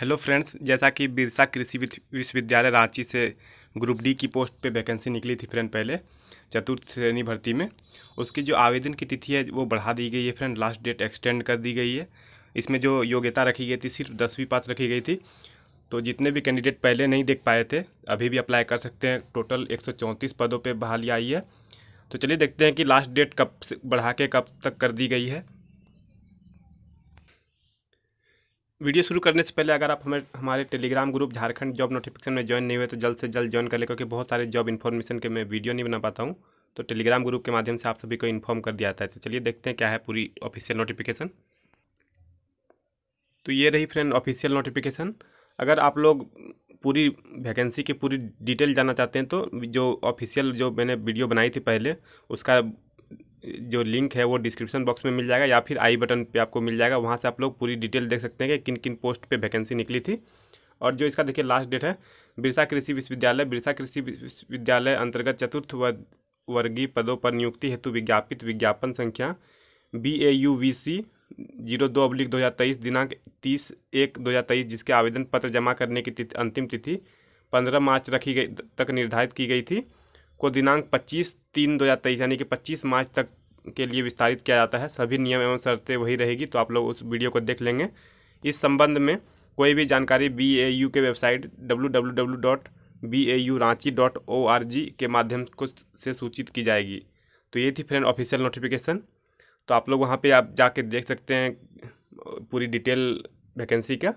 hello friends जैसा कि बिरसा कृषि विश्वविद्यालय रांची से ग्रुप डी की पोस्ट पे वैकेंसी निकली थी फ्रेंड पहले चतुर्थ श्रेणी भर्ती में उसकी जो आवेदन की तिथि है वो बढ़ा दी गई है फ्रेंड लास्ट डेट एक्सटेंड कर दी गई है इसमें जो योग्यता रखी गई थी सिर्फ दसवीं पास रखी गई थी तो जितने भी कैंडिडेट पहले नहीं देख पाए थे अभी भी अप्लाई कर सकते हैं टोटल एक पदों पर बहाली आई है तो चलिए देखते हैं कि लास्ट डेट कब से बढ़ा के कब तक कर दी गई है वीडियो शुरू करने से पहले अगर आप हमें हमारे Telegram group Jharkhand job notification में ज्वाइन नहीं हुए तो जल्द से जल्द ज्वाइन कर ले क्योंकि बहुत सारे जॉब इन्फॉर्मेशन के मैं वीडियो नहीं बना पाता हूँ तो टेलीग्राम ग्रुप के माध्यम से आप सभी को इन्फॉर्म कर दिया जाता है तो चलिए देखते हैं क्या है पूरी ऑफिशियल नोटिफिकेशन तो ये रही फ्रेंड ऑफिशियल नोटिफिकेशन अगर आप लोग पूरी वैकेंसी की पूरी डिटेल जानना चाहते हैं तो जो ऑफिशियल जो मैंने वीडियो बनाई थी पहले उसका जो लिंक है वो डिस्क्रिप्शन बॉक्स में मिल जाएगा या फिर आई बटन पे आपको मिल जाएगा वहाँ से आप लोग पूरी डिटेल देख सकते हैं कि किन किन पोस्ट पे वैकेंसी निकली थी और जो इसका देखिए लास्ट डेट है बिरसा कृषि विश्वविद्यालय बिरसा कृषि विश्वविद्यालय अंतर्गत चतुर्थ वर्गीय पदों पर नियुक्ति हेतु विज्ञापित विज्ञापन संख्या B A U V C zero दो अब्लिक दो हज़ार तेईस दिनांक तीस एक दो हज़ार तेईस जिसके आवेदन पत्र जमा करने की अंतिम तिथि पंद्रह मार्च रखी गई तक निर्धारित की गई थी को दिनांक 25 तीन दो हज़ार तेईस यानी कि 25 मार्च तक के लिए विस्तारित किया जाता है सभी नियम एवं शर्तें वही रहेगी तो आप लोग उस वीडियो को देख लेंगे इस संबंध में कोई भी जानकारी बी ए यू के website W W dot B A U Ranchi dot O R G के माध्यम को से सूचित की जाएगी तो ये थी फ्रेंड ऑफिशियल नोटिफिकेशन तो आप लोग वहाँ पर आप जाके देख सकते हैं पूरी डिटेल वैकेंसी का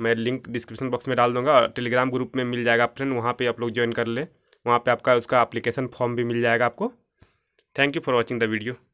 मैं लिंक डिस्क्रिप्शन बॉक्स में डाल दूंगा और टेलीग्राम ग्रुप में मिल जाएगा फ्रेंड वहाँ पे आप लोग ज्वाइन कर लें वहाँ पे आपका उसका एप्लीकेशन फॉर्म भी मिल जाएगा आपको thank you for watching the video